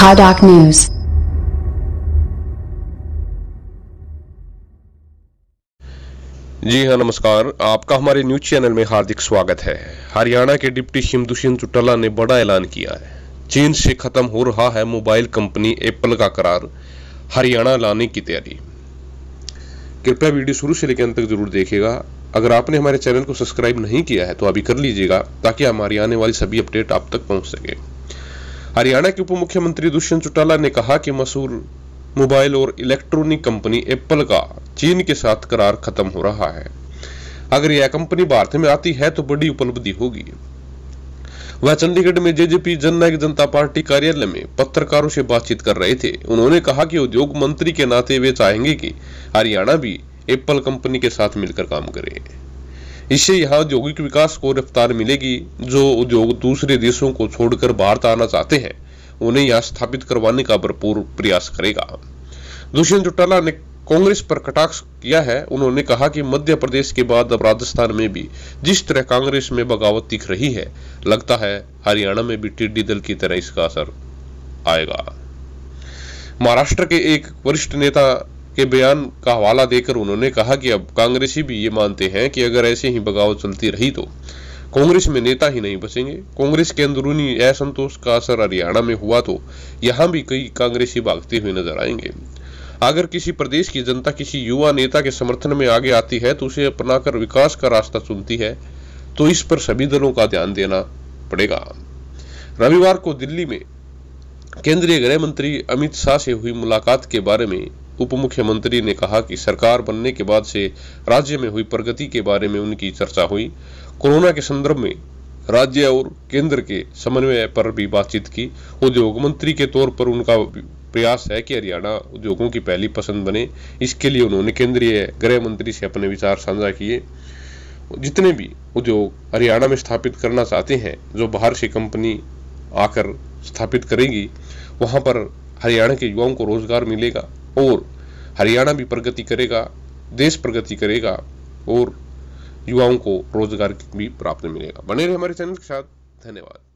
Kaidak News. जी हाँ नमस्कार आपका हमारे न्यूज चैनल में हार्दिक स्वागत है हरियाणा के डिप्टी शिव दुष्यंत चौटाला ने बड़ा ऐलान किया है चीन से खत्म हो रहा है मोबाइल कंपनी एप्पल का करार हरियाणा लाने की तैयारी कृपया वीडियो शुरू से लेकर अंत तक जरूर देखेगा अगर आपने हमारे चैनल को सब्सक्राइब नहीं किया है तो अभी कर लीजिएगा ताकि हमारी आने वाली सभी अपडेट आप तक पहुंच सके हरियाणा के उप मुख्यमंत्री दुष्यंत चौटाला ने कहा कि मसूर मोबाइल और इलेक्ट्रॉनिक कंपनी एप्पल का चीन के साथ करार खत्म हो रहा है अगर यह कंपनी भारत में आती है तो बड़ी उपलब्धि होगी वह चंडीगढ़ में जेजेपी जननायक जनता पार्टी कार्यालय में पत्रकारों से बातचीत कर रहे थे उन्होंने कहा कि उद्योग मंत्री के नाते वे चाहेंगे कि हरियाणा भी एप्पल कंपनी के साथ मिलकर काम करे इससे यहाँ औद्योगिक विकास को रफ्तार मिलेगी जो उद्योग दूसरे देशों को छोड़कर भारत आना चाहते हैं उन्हें यहाँ स्थापित करवाने का भरपूर प्रयास करेगा दुष्यंत चौटाला ने कांग्रेस पर कटाक्ष किया है उन्होंने कहा कि मध्य प्रदेश के बाद अब राजस्थान में भी जिस तरह कांग्रेस में बगावत दिख रही है लगता है हरियाणा में भी टिड्डी दल की तरह इसका असर आएगा महाराष्ट्र के एक वरिष्ठ नेता के बयान का हवाला देकर उन्होंने कहा कि अब कांग्रेसी भी ये मानते हैं कि अगर ऐसे ही बगावत चलती रही तो कांग्रेस में नेता ही नहीं बचेंगे कांग्रेस के अंदरूनी असंतोष का असर हरियाणा में हुआ तो यहाँ भी कई कांग्रेसी भागते हुए नजर आएंगे अगर किसी प्रदेश की जनता किसी युवा नेता के समर्थन में आगे आती है तो उसे अपनाकर विकास का रास्ता चुनती है तो इस पर सभी दलों का ध्यान देना पड़ेगा रविवार को दिल्ली में केंद्रीय गृह मंत्री अमित शाह से हुई मुलाकात के बारे में उप मुख्यमंत्री ने कहा कि सरकार बनने के बाद से राज्य में हुई प्रगति के बारे में उनकी चर्चा हुई कोरोना के संदर्भ में राज्य और केंद्र के समन्वय पर भी बातचीत की उद्योग मंत्री के तौर पर उनका प्रयास है कि हरियाणा उद्योगों की पहली पसंद बने इसके लिए उन्होंने केंद्रीय गृह मंत्री से अपने विचार साझा किए जितने भी उद्योग हरियाणा में स्थापित करना चाहते हैं जो बाहर से कंपनी आकर स्थापित करेगी वहां पर हरियाणा के युवाओं को रोजगार मिलेगा और हरियाणा भी प्रगति करेगा देश प्रगति करेगा और युवाओं को रोजगार भी प्राप्त मिलेगा बने रहे हमारे चैनल के साथ धन्यवाद